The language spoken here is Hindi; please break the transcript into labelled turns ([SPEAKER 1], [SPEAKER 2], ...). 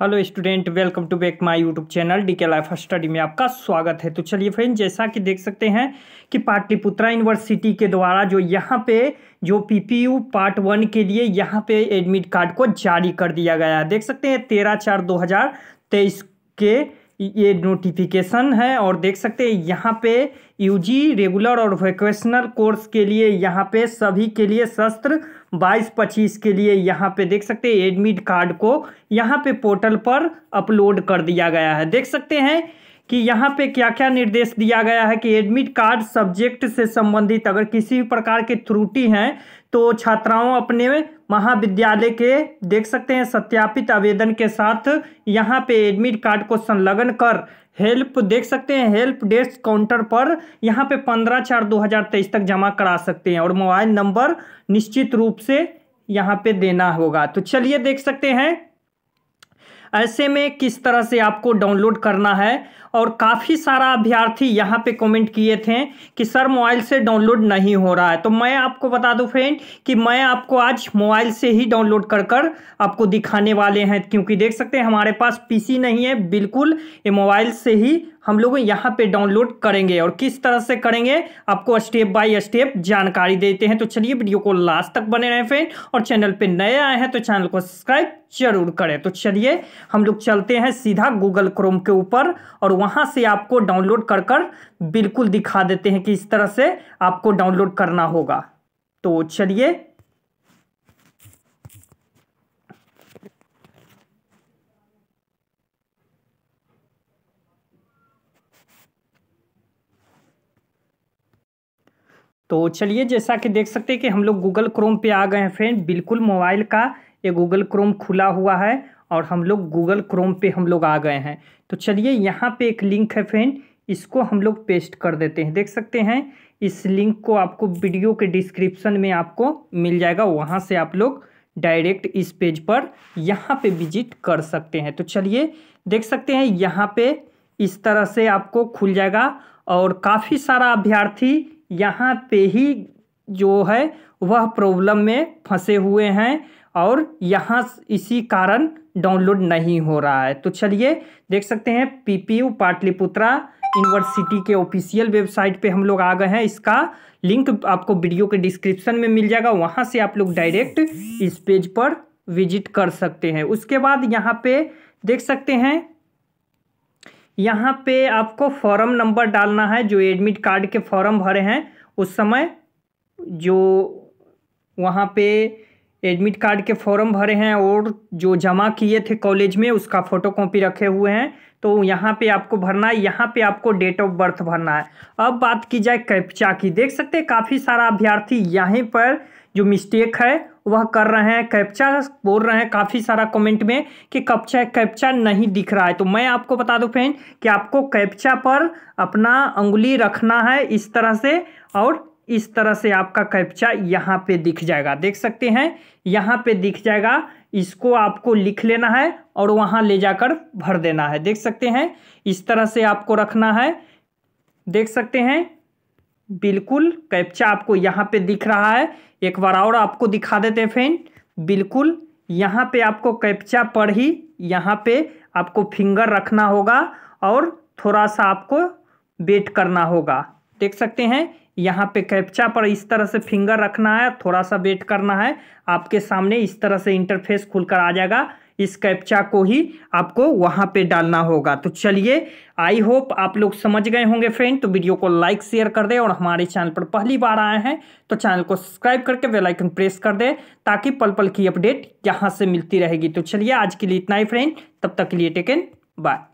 [SPEAKER 1] hello student welcome to back my YouTube channel D K life study में आपका स्वागत है तो चलिए फ्रेंड जैसा कि देख सकते हैं कि पाटलिपुत्रा यूनिवर्सिटी के द्वारा जो यहाँ पे जो पीपीयू पार्ट वन के लिए यहाँ पे एडमिट कार्ड को जारी कर दिया गया है देख सकते हैं तेरह चार दो हज़ार तेईस के ये नोटिफिकेशन है और देख सकते हैं यहाँ पे यूजी रेगुलर और वोकेशनल कोर्स के लिए यहाँ पे सभी के लिए शस्त्र बाईस पच्चीस के लिए यहाँ पे देख सकते हैं एडमिट कार्ड को यहाँ पे पोर्टल पर अपलोड कर दिया गया है देख सकते हैं कि यहाँ पे क्या क्या निर्देश दिया गया है कि एडमिट कार्ड सब्जेक्ट से संबंधित अगर किसी भी प्रकार की त्रुटि हैं तो छात्राओं अपने महाविद्यालय के देख सकते हैं सत्यापित आवेदन के साथ यहाँ पे एडमिट कार्ड को संलग्न कर हेल्प देख सकते हैं हेल्प डेस्क काउंटर पर यहाँ पे पंद्रह चार दो हज़ार तेईस तक जमा करा सकते हैं और मोबाइल नंबर निश्चित रूप से यहाँ पे देना होगा तो चलिए देख सकते हैं ऐसे में किस तरह से आपको डाउनलोड करना है और काफ़ी सारा अभ्यर्थी यहाँ पे कमेंट किए थे कि सर मोबाइल से डाउनलोड नहीं हो रहा है तो मैं आपको बता दूं फ्रेंड कि मैं आपको आज मोबाइल से ही डाउनलोड कर कर आपको दिखाने वाले हैं क्योंकि देख सकते हैं हमारे पास पीसी नहीं है बिल्कुल ये मोबाइल से ही हम लोग यहाँ पे डाउनलोड करेंगे और किस तरह से करेंगे आपको स्टेप बाय स्टेप जानकारी देते हैं तो चलिए वीडियो को लास्ट तक बने रहें फ्रेंड और चैनल पे नए आए हैं तो चैनल को सब्सक्राइब जरूर करें तो चलिए हम लोग चलते हैं सीधा गूगल क्रोम के ऊपर और वहाँ से आपको डाउनलोड कर कर बिल्कुल दिखा देते हैं कि इस तरह से आपको डाउनलोड करना होगा तो चलिए तो चलिए जैसा कि देख सकते हैं कि हम लोग गूगल क्रोम पे आ गए हैं फ्रेंड बिल्कुल मोबाइल का ये गूगल क्रोम खुला हुआ है और हम लोग गूगल क्रोम पे हम लोग आ गए हैं तो चलिए यहाँ पे एक लिंक है फ्रेंड इसको हम लोग पेस्ट कर देते हैं देख सकते हैं इस लिंक को आपको वीडियो के डिस्क्रिप्शन में आपको मिल जाएगा वहाँ से आप लोग डायरेक्ट इस पेज पर यहाँ पे विजिट कर सकते हैं तो चलिए देख सकते हैं यहाँ पे इस तरह से आपको खुल जाएगा और काफ़ी सारा अभ्यर्थी यहाँ पे ही जो है वह प्रॉब्लम में फंसे हुए हैं और यहाँ इसी कारण डाउनलोड नहीं हो रहा है तो चलिए देख सकते हैं पीपीयू पाटलिपुत्रा यूनिवर्सिटी के ऑफिशियल वेबसाइट पे हम लोग आ गए हैं इसका लिंक आपको वीडियो के डिस्क्रिप्शन में मिल जाएगा वहाँ से आप लोग डायरेक्ट इस पेज पर विजिट कर सकते हैं उसके बाद यहाँ पे देख सकते हैं यहाँ पे आपको फॉर्म नंबर डालना है जो एडमिट कार्ड के फॉर्म भरे हैं उस समय जो वहाँ पे एडमिट कार्ड के फॉर्म भरे हैं और जो जमा किए थे कॉलेज में उसका फ़ोटो कॉपी रखे हुए हैं तो यहाँ पे आपको भरना है यहाँ पे आपको डेट ऑफ बर्थ भरना है अब बात की जाए कैप्चा की देख सकते हैं काफ़ी सारा अभ्यर्थी यहीं पर जो मिस्टेक है वह कर रहे हैं कैप्चा बोल रहे हैं काफ़ी सारा कमेंट में कि कप्चा कैप्चा नहीं दिख रहा है तो मैं आपको बता दूं फ्रेंड कि आपको कैप्चा पर अपना उंगुली रखना है इस तरह से और इस तरह से आपका कैप्चा यहाँ पे दिख जाएगा देख सकते हैं यहाँ पे दिख जाएगा इसको आपको लिख लेना है और वहाँ ले जाकर भर देना है देख सकते हैं इस तरह से आपको रखना है देख सकते हैं बिल्कुल कैप्चा आपको यहाँ पे दिख रहा है एक बार और आपको दिखा देते हैं फ्रेंड बिल्कुल यहाँ पे आपको कैप्चा पर ही यहाँ पे आपको फिंगर रखना होगा और थोड़ा सा आपको वेट करना होगा देख सकते हैं यहाँ पे कैप्चा पर इस तरह से फिंगर रखना है थोड़ा सा वेट करना है आपके सामने इस तरह से इंटरफेस खुलकर आ जाएगा इस कैप्चा को ही आपको वहाँ पे डालना होगा तो चलिए आई होप आप लोग समझ गए होंगे फ्रेंड तो वीडियो को लाइक शेयर कर दें और हमारे चैनल पर पहली बार आए हैं तो चैनल को सब्सक्राइब करके बेल आइकन प्रेस कर दें ताकि पल पल की अपडेट यहाँ से मिलती रहेगी तो चलिए आज के लिए इतना ही फ्रेंड तब तक के लिए टेकन बाय